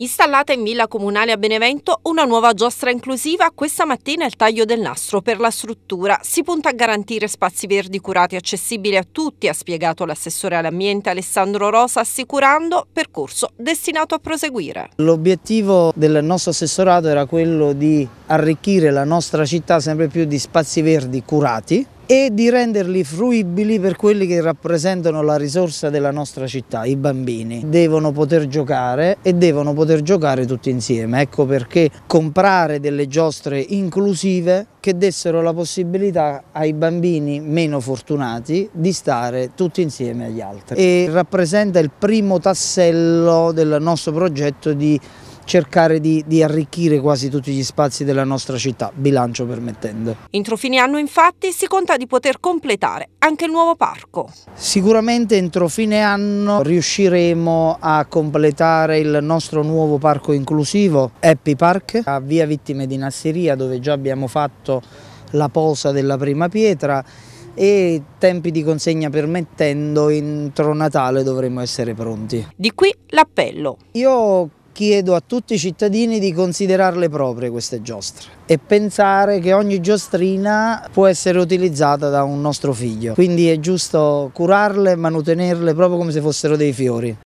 Installata in Villa Comunale a Benevento una nuova giostra inclusiva, questa mattina il taglio del nastro per la struttura. Si punta a garantire spazi verdi curati e accessibili a tutti, ha spiegato l'assessore all'ambiente Alessandro Rosa, assicurando percorso destinato a proseguire. L'obiettivo del nostro assessorato era quello di arricchire la nostra città sempre più di spazi verdi curati e di renderli fruibili per quelli che rappresentano la risorsa della nostra città, i bambini. Devono poter giocare e devono poter giocare tutti insieme. Ecco perché comprare delle giostre inclusive che dessero la possibilità ai bambini meno fortunati di stare tutti insieme agli altri. E rappresenta il primo tassello del nostro progetto di cercare di, di, arricchire quasi tutti gli spazi della nostra città, bilancio permettendo. Entro fine anno infatti si conta di poter completare anche il nuovo parco. Sicuramente entro fine anno riusciremo a completare il nostro nuovo parco inclusivo, Happy Park, a Via Vittime di Nasseria dove già abbiamo fatto la posa della prima pietra e tempi di consegna permettendo entro Natale dovremo essere pronti. Di qui l'appello. Io chiedo a tutti i cittadini di considerarle proprie queste giostre e pensare che ogni giostrina può essere utilizzata da un nostro figlio, quindi è giusto curarle e manutenerle proprio come se fossero dei fiori.